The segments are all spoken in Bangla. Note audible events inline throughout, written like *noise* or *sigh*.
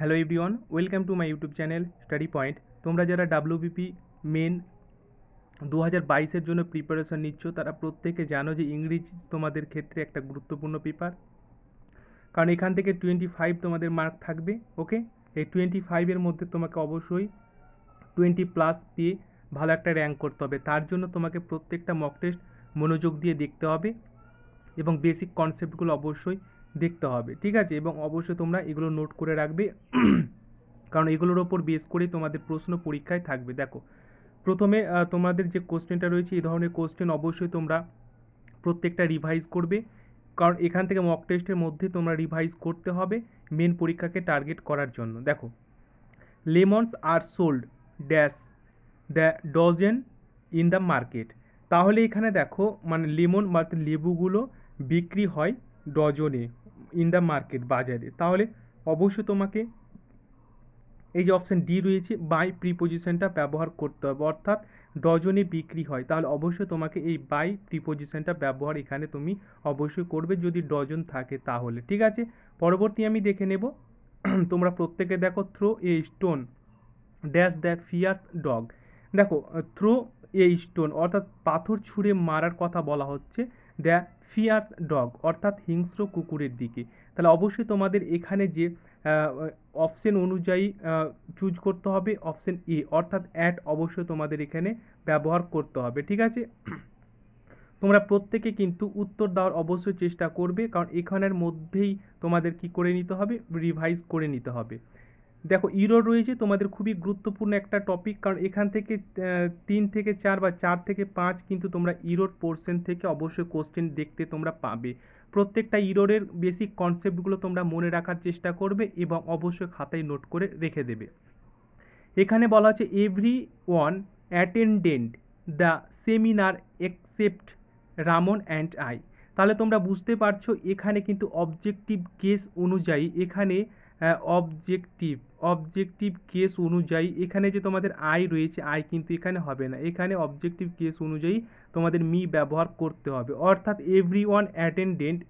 hello everyone welcome to my YouTube channel study point তোমরা যারা ডাব্লিউবিপি মেন দু হাজার বাইশের জন্য প্রিপারেশন নিচ্ছ তারা প্রত্যেকে জানো যে ইংরেজি তোমাদের ক্ষেত্রে একটা গুরুত্বপূর্ণ পেপার কারণ এখান থেকে টোয়েন্টি ফাইভ তোমাদের মার্ক থাকবে ওকে এই টোয়েন্টি ফাইভের মধ্যে তোমাকে অবশ্যই টোয়েন্টি প্লাস পেয়ে ভালো একটা র্যাঙ্ক করতে হবে তার জন্য তোমাকে প্রত্যেকটা মক টেস্ট মনোযোগ দিয়ে দেখতে হবে এবং বেসিক কনসেপ্টগুলো অবশ্যই দেখতে হবে ঠিক আছে এবং অবশ্যই তোমরা এগুলো নোট করে রাখবে *clears throat* কারণ এগুলোর ওপর বেস করে তোমাদের প্রশ্ন পরীক্ষায় থাকবে দেখো প্রথমে তোমাদের যে কোশ্চেনটা রয়েছে এই ধরনের কোশ্চেন অবশ্যই তোমরা প্রত্যেকটা রিভাইজ করবে কারণ এখান থেকে মক টেস্টের মধ্যে তোমরা রিভাইজ করতে হবে মেন পরীক্ষাকে টার্গেট করার জন্য দেখো লেমনস আর sold dash the dozen in the market তাহলে এখানে দেখো মানে লেমন মানে বা লেবুগুলো বিক্রি হয় ডজনে ইন দ্য মার্কেট বাজারে তাহলে অবশ্যই তোমাকে এই যে অপশান ডি রয়েছে বাই প্রিপোজিশনটা ব্যবহার করতে হবে অর্থাৎ ডজনে বিক্রি হয় তাহলে অবশ্যই তোমাকে এই বাই প্রিপোজিশনটা ব্যবহার এখানে তুমি অবশ্যই করবে যদি ডজন থাকে তাহলে ঠিক আছে পরবর্তী আমি দেখে নেব তোমরা প্রত্যেকে দেখো throw a stone dash the fierce dog দেখো থ্রো এ স্টোন অর্থাৎ পাথর ছুঁড়ে মারার কথা বলা হচ্ছে দ্য ফিয়ার্স ডগ অর্থাৎ হিংস্র কুকুরের দিকে তাহলে অবশ্যই তোমাদের এখানে যে অপশান অনুযায়ী চুজ করতে হবে অপশান এ অর্থাৎ অ্যাড অবশ্যই তোমাদের এখানে ব্যবহার করতে হবে ঠিক আছে তোমরা প্রত্যেকে কিন্তু উত্তর দেওয়ার অবশ্যই চেষ্টা করবে কারণ এখানের মধ্যেই তোমাদের কি করে নিতে হবে রিভাইজ করে নিতে হবে দেখো ইরো রয়েছে তোমাদের খুবই গুরুত্বপূর্ণ একটা টপিক কারণ এখান থেকে তিন থেকে চার বা চার থেকে পাঁচ কিন্তু তোমরা ইরোর পোর্শন থেকে অবশ্যই কোশ্চেন দেখতে তোমরা পাবে প্রত্যেকটা ইরোরের বেসিক কনসেপ্টগুলো তোমরা মনে রাখার চেষ্টা করবে এবং অবশ্যই খাতায় নোট করে রেখে দেবে এখানে বলা হচ্ছে everyone attended the seminar except Raman and I তাহলে তোমরা বুঝতে পারছো এখানে কিন্তু অবজেক্টিভ কেস অনুযায়ী এখানে অবজেক্টিভ অবজেক্টিভ কেস অনুযায়ী এখানে যে তোমাদের আই রয়েছে আই কিন্তু এখানে হবে না এখানে অবজেক্টিভ কেস অনুযায়ী তোমাদের মি ব্যবহার করতে হবে অর্থাৎ এভরি ওয়ান অ্যাটেন্ডেন্ট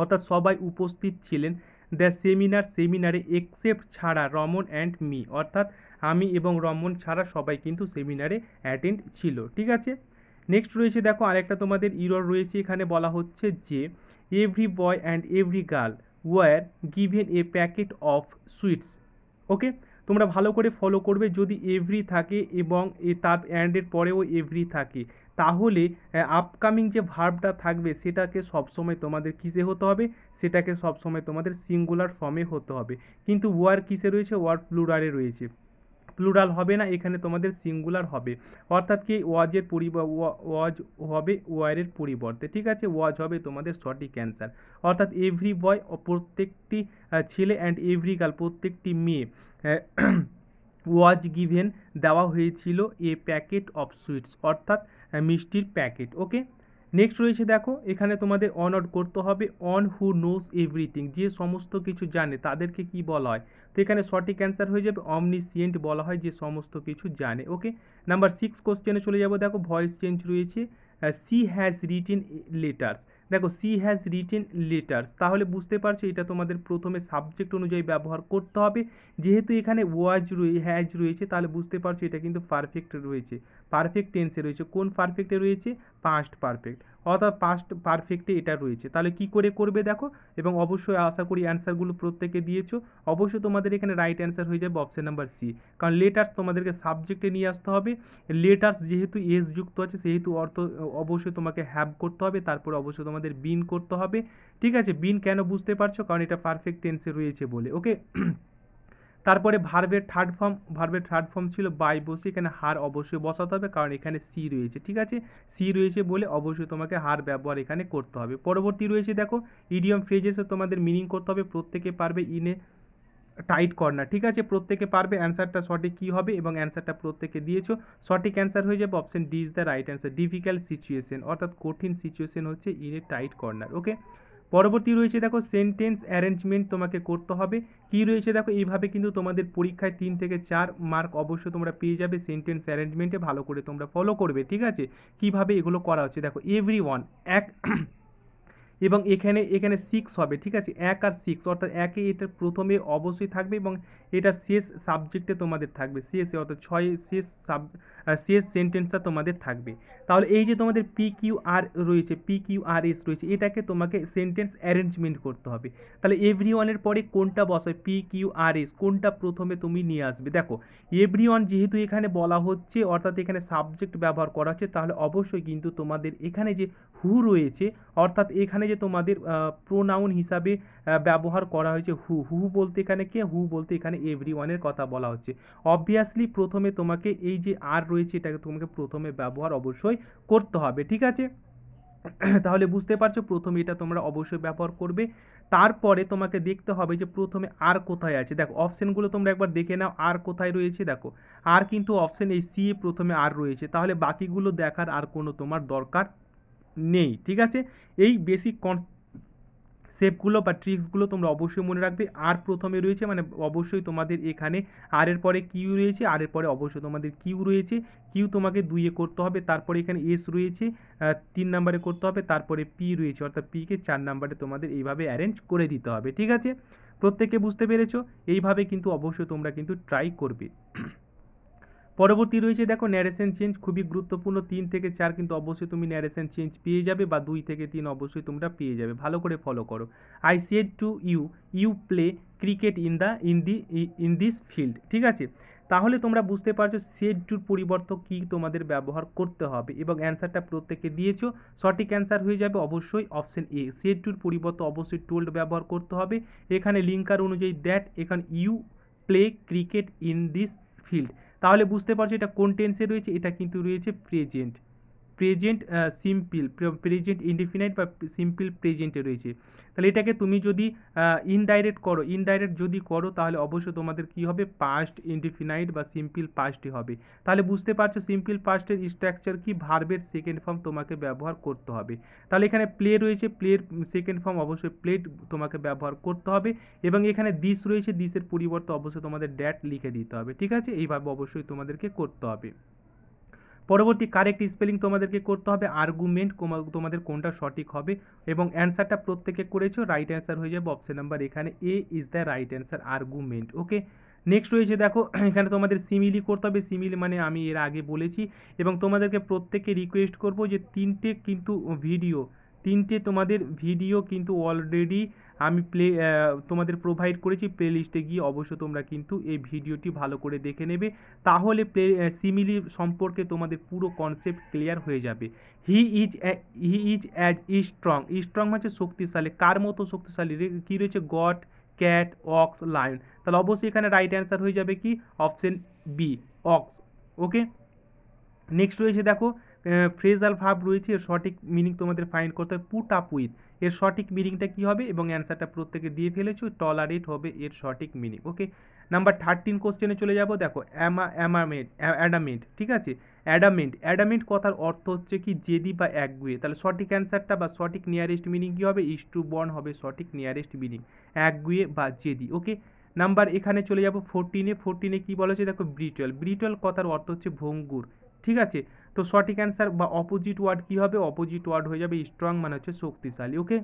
অর্থাৎ সবাই উপস্থিত ছিলেন দ্য সেমিনার সেমিনারে এক্সেপ্ট ছাড়া রমন অ্যান্ড মি অর্থাৎ আমি এবং রমন ছাড়া সবাই কিন্তু সেমিনারে অ্যাটেন্ড ছিল ঠিক আছে নেক্সট রয়েছে দেখো আরেকটা তোমাদের ইরর রয়েছে এখানে বলা হচ্ছে যে every boy and every girl were given a packet of sweets okay তোমরা ভালো করে ফলো করবে যদি এভরি থাকে এবং এ তার অ্যান্ডের পরেও এভরি থাকে তাহলে আপকামিং যে ভার্বটা থাকবে সেটাকে সবসময় তোমাদের কিসে হতে হবে সেটাকে সবসময় তোমাদের সিঙ্গুলার ফর্মে হতে হবে কিন্তু ওয়ার কিসে রয়েছে ওয়ার প্লুরারে রয়েছে প্লুরাল হবে না এখানে তোমাদের সিঙ্গুলার হবে অর্থাৎ কি ওয়াজের পরিব ওয়াজ হবে ওয়ারের পরিবর্তে ঠিক আছে ওয়াজ হবে তোমাদের সঠিক অ্যান্সার অর্থাৎ এভরি বয় প্রত্যেকটি ছেলে অ্যান্ড এভরি গার্ল প্রত্যেকটি মেয়ে ওয়াজ গিভেন *clears throat* দেওয়া হয়েছিল এ প্যাকেট অফ সুইটস অর্থাৎ মিষ্টির প্যাকেট ওকে নেক্সট রয়েছে দেখো এখানে তোমাদের অন অট করতে হবে অন হু নোস এভরিথিং যে সমস্ত কিছু জানে তাদেরকে কি বলা হয় তো এখানে সঠিক অ্যান্সার হয়ে যাবে অমনিসিয়েন্ট বলা হয় যে সমস্ত কিছু জানে ওকে নাম্বার সিক্স কোশ্চেনে চলে যাবো দেখো ভয়েস চেঞ্জ রয়েছে সি হ্যাজ রিটেন লেটার্স দেখো সি হ্যাজ রিটেন লেটার্স তাহলে বুঝতে পারছো এটা তোমাদের প্রথমে সাবজেক্ট অনুযায়ী ব্যবহার করতে হবে যেহেতু এখানে ওয়াজ রয়ে হ্যাজ রয়েছে তাহলে বুঝতে পারছো এটা কিন্তু পারফেক্ট রয়েছে পারফেক্ট টেন্সে রয়েছে কোন পারফেক্টে রয়েছে পাস্ট পারফেক্ট অর্থাৎ পাস্ট পারফেক্টে এটা রয়েছে তাহলে কি করে করবে দেখো এবং অবশ্যই আশা করি অ্যান্সারগুলো প্রত্যেকে দিয়েছো অবশ্যই তোমাদের এখানে রাইট অ্যান্সার হয়ে যাবে অপশান নাম্বার সি কারণ লেটার্স তোমাদেরকে সাবজেক্টে নিয়ে আসতে হবে লেটার্স যেহেতু এস যুক্ত আছে সেহেতু অর্থ অবশ্যই তোমাকে হ্যাব করতে হবে তারপর অবশ্যই তোমাদের বিন করতে হবে ঠিক আছে বিন কেন বুঝতে পারছো কারণ এটা পারফেক্ট টেন্সে রয়েছে বলে ওকে তারপরে ভার্বের থার্ড ফর্ম ভার্বের থার্ড ফর্ম ছিল বাই বসে এখানে হার অবশ্যই বসাতে হবে কারণ এখানে সি রয়েছে ঠিক আছে সি রয়েছে বলে অবশ্যই তোমাকে হার ব্যবহার এখানে করতে হবে পরবর্তী রয়েছে দেখো ইডিয়ম ফ্রেজেসে তোমাদের মিনিং করতে হবে প্রত্যেকে পারবে ইনে টাইট কর্নার ঠিক আছে প্রত্যেকে পারবে অ্যান্সারটা সঠিক কী হবে এবং অ্যান্সারটা প্রত্যেকে দিয়েছো সঠিক অ্যান্সার হয়ে যাবে option D is the right answer difficult situation অর্থাৎ কঠিন সিচুয়েশন হচ্ছে ইনে টাইট কর্নার ওকে পরবর্তী রয়েছে দেখো সেন্টেন্স অ্যারেঞ্জমেন্ট তোমাকে করতে হবে কি রয়েছে দেখো এইভাবে কিন্তু তোমাদের পরীক্ষায় তিন থেকে চার মার্ক অবশ্য তোমরা পেয়ে যাবে সেন্টেন্স অ্যারেঞ্জমেন্টে ভালো করে তোমরা ফলো করবে ঠিক আছে কিভাবে এগুলো করা হচ্ছে দেখো এভরি ওয়ান এক এবং এখানে এখানে সিক্স হবে ঠিক আছে এক আর সিক্স অর্থাৎ একে এটা প্রথমে অবশ্যই থাকবে এবং এটা শেষ সাবজেক্টে তোমাদের থাকবে শেষে অর্থাৎ ছয় শেষ সাব শেষ সেন্টেন্সটা তোমাদের থাকবে তাহলে এই যে তোমাদের পি কিউ আর রয়েছে পি কিউ আর এস রয়েছে এটাকে তোমাকে সেন্টেন্স অ্যারেঞ্জমেন্ট করতে হবে তাহলে এভরি ওয়ানের পরে কোনটা বসায় পি কিউ আর এস কোনটা প্রথমে তুমি নিয়ে আসবে দেখো এভরি ওয়ান যেহেতু এখানে বলা হচ্ছে অর্থাৎ এখানে সাবজেক্ট ব্যবহার করা হচ্ছে তাহলে অবশ্যই কিন্তু তোমাদের এখানে যে হু রয়েছে অর্থাৎ এখানে যে তোমাদের প্রোনাউন হিসাবে ব্যবহার করা হয়েছে হু হু বলতে এখানে কে হু বলতে এখানে এভরি ওয়ানের কথা বলা হচ্ছে অবভিয়াসলি প্রথমে তোমাকে এই যে আর রয়েছে এটাকে তোমাকে প্রথমে ব্যবহার অবশ্যই করতে হবে ঠিক আছে *clears throat* তাহলে বুঝতে পারছো প্রথমে এটা তোমরা অবশ্যই ব্যবহার করবে তারপরে তোমাকে দেখতে হবে যে প্রথমে আর কোথায় আছে দেখো অপশানগুলো তোমরা একবার দেখে নাও আর কোথায় রয়েছে দেখো আর কিন্তু অপশান এই সি প্রথমে আর রয়েছে তাহলে বাকিগুলো দেখার আর কোনো তোমার দরকার নেই ঠিক আছে এই বেসিক কন সেপগুলো বা ট্রিক্সগুলো তোমরা অবশ্যই মনে রাখবে আর প্রথমে রয়েছে মানে অবশ্যই তোমাদের এখানে আর এর পরে কিউ রয়েছে আর এর পরে অবশ্যই তোমাদের কিউ রয়েছে কিউ তোমাকে দুইয়ে করতে হবে তারপরে এখানে এস রয়েছে তিন নাম্বারে করতে হবে তারপরে পি রয়েছে অর্থাৎ পিকে চার নাম্বারে তোমাদের এইভাবে অ্যারেঞ্জ করে দিতে হবে ঠিক আছে প্রত্যেকে বুঝতে পেরেছো এইভাবে কিন্তু অবশ্যই তোমরা কিন্তু ট্রাই করবে পরবর্তী রয়েছে দেখো ন্যারেশন চেঞ্জ খুবই গুরুত্বপূর্ণ তিন থেকে চার কিন্তু অবশ্যই তুমি ন্যারেশন চেঞ্জ পেয়ে যাবে বা দুই থেকে তিন অবশ্যই তোমরা পেয়ে যাবে ভালো করে ফলো করো I said to you you play cricket in the in the in this field ঠিক আছে তাহলে তোমরা বুঝতে পারছো সেড টুর পরিবর্তন কী তোমাদের ব্যবহার করতে হবে এবং অ্যান্সারটা প্রত্যেককে দিয়েছো সঠিক অ্যান্সার হয়ে যাবে অবশ্যই অপশান এ সেড টুর পরিবর্তন অবশ্যই টোল্ড ব্যবহার করতে হবে এখানে লিঙ্কার অনুযায়ী দ্যাট এখানে you play cricket in this field তাহলে বুঝতে পারছো এটা কোন টেন্সে রয়েছে এটা কিন্তু রয়েছে present present simple present indefinite বা সিম্পল প্রেজেন্টে রয়েছে তাহলে এটাকে তুমি যদি ইনডাইরেক্ট করো ইনডাইরেক্ট যদি করো তাহলে অবশ্যই তোমাদের কি হবে পাস্ট ইনডিফিনাইট বা সিম্পল পাস্টই হবে তাহলে বুঝতে পারছো সিম্পল পাস্টের স্ট্রাকচার কি ভার্বের সেকেন্ড ফর্ম তোমাকে ব্যবহার করতে হবে তাহলে এখানে প্লে রয়েছে প্লের সেকেন্ড ফর্ম অবশ্যই প্লেট তোমাকে ব্যবহার করতে হবে এবং এখানে দিস রয়েছে দিসের পরিবর্তে অবশ্যই তোমাদের ড্যাট লিখে দিতে হবে ঠিক আছে এইভাবে অবশ্যই তোমাদেরকে করতে হবে পরবর্তী কারেক্ট স্পেলিং তোমাদেরকে করতে হবে আর্গুমেন্ট তোমাদের কোনটা সঠিক হবে এবং অ্যান্সারটা প্রত্যেকে করেছো রাইট অ্যান্সার হয়ে যাবে অপশান নাম্বার এখানে A is the right answer argument okay next রয়েছে দেখো *clears throat* এখানে তোমাদের সিমিলি করতে হবে সিমিলি মানে আমি এর আগে বলেছি এবং তোমাদেরকে প্রত্যেকে রিকোয়েস্ট করব যে তিনটে কিন্তু ভিডিও তিনটে তোমাদের ভিডিও কিন্তু অলরেডি আমি প্লে তোমাদের প্রোভাইড করেছি প্লে লিস্টে গিয়ে অবশ্য তোমরা কিন্তু এই ভিডিওটি ভালো করে দেখে নেবে তাহলে প্লে সিমিলি সম্পর্কে তোমাদের পুরো কনসেপ্ট ক্লিয়ার হয়ে যাবে he is he is as ই স্ট্রং স্ট্রং হচ্ছে শক্তিশালী কার মতো শক্তিশালী কী রয়েছে গড ক্যাট অক্স লায়ন তাহলে অবশ্যই এখানে রাইট অ্যান্সার হয়ে যাবে কি option B ox okay next রয়েছে দেখো ফ্রেজাল ভাব রয়েছে সঠিক মিনিং তোমাদের ফাইন্ড করতে হবে পুট আপ উইথ এর সঠিক মিনিংটা কী হবে এবং অ্যান্সারটা প্রত্যেকে দিয়ে ফেলেছো টলারেট হবে এর সঠিক মিনিং ওকে নাম্বার থার্টিন কোশ্চেনে চলে যাব দেখো অ্যামা অ্যামামেন্ট অ্যাডামেন্ট ঠিক আছে অ্যাডামেন্ট অ্যাডামেন্ট কথার অর্থ হচ্ছে কি জেদি বা একগুয়ে তাহলে সঠিক অ্যান্সারটা বা সঠিক নিয়ারেস্ট মিনিং কী হবে ইস টু বর্ন হবে সঠিক নিয়ারেস্ট মিনিং একগুয়ে বা জেদি ওকে নাম্বার এখানে চলে যাব ফোরটিনে ফোরটিনে কী বলেছে দেখো ব্রিটল ব্রিটল কথার অর্থ হচ্ছে ভঙ্গুর ঠিক আছে তো সঠিক অ্যান্সার বা অপোজিট ওয়ার্ড কী হবে অপোজিট ওয়ার্ড হয়ে যাবে স্ট্রং মানে হচ্ছে শক্তিশালী ওকে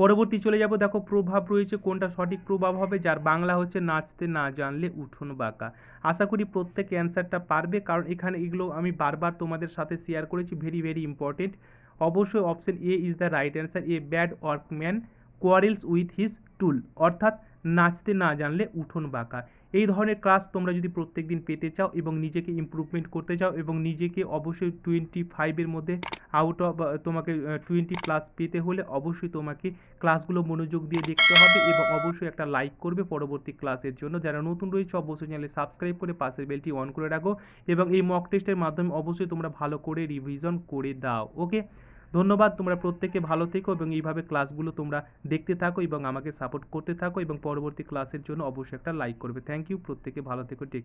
পরবর্তী চলে যাব দেখো প্রভাব রয়েছে কোনটা সঠিক প্রভাব হবে যার বাংলা হচ্ছে নাচতে না জানলে উঠোন বাঁকা আশা করি প্রত্যেক অ্যান্সারটা পারবে কারণ এখানে এগুলো আমি বারবার তোমাদের সাথে শেয়ার করেছি ভেরি ভেরি ইম্পর্টেন্ট অবশ্যই option A is the right answer a bad workman quarrels with his tool অর্থাৎ নাচতে না জানলে উঠোন বাঁকা এই ধরনের ক্লাস তোমরা যদি প্রত্যেক দিন পেতে চাও এবং নিজেকে ইম্প্রুভমেন্ট করতে চাও এবং নিজেকে অবশ্যই টোয়েন্টি ফাইভের মধ্যে আউট অফ তোমাকে টোয়েন্টি প্লাস পেতে হলে অবশ্যই তোমাকে ক্লাসগুলো মনোযোগ দিয়ে দেখতে হবে এবং অবশ্যই একটা লাইক করবে পরবর্তী ক্লাসের জন্য যারা নতুন রয়েছে অবশ্যই চ্যানেলে সাবস্ক্রাইব করে পাশের বেলটি অন করে রাখো এবং এই মক টেস্টের মাধ্যমে অবশ্যই তোমরা ভালো করে রিভিশন করে দাও ওকে ধন্যবাদ তোমরা প্রত্যেকে ভালো থেকো এবং এইভাবে ক্লাসগুলো তোমরা দেখতে থাকো এবং আমাকে সাপোর্ট করতে থাকো এবং পরবর্তী ক্লাসের জন্য অবশ্যই একটা লাইক করবে থ্যাংক ইউ প্রত্যেকে ভালো থেকো টেক